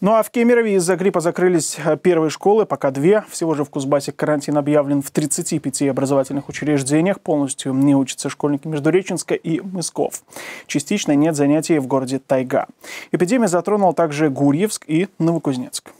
Ну а в Кемерове из-за гриппа закрылись э, первые школы, пока две. Всего же в Кузбассе карантин объявлен в 35 образовательных учреждениях. Полностью не учатся школьники Междуреченска и Мысков. Частично нет занятий в городе Тайга. Эпидемия затронула также Гурьевск и Новокузнецк.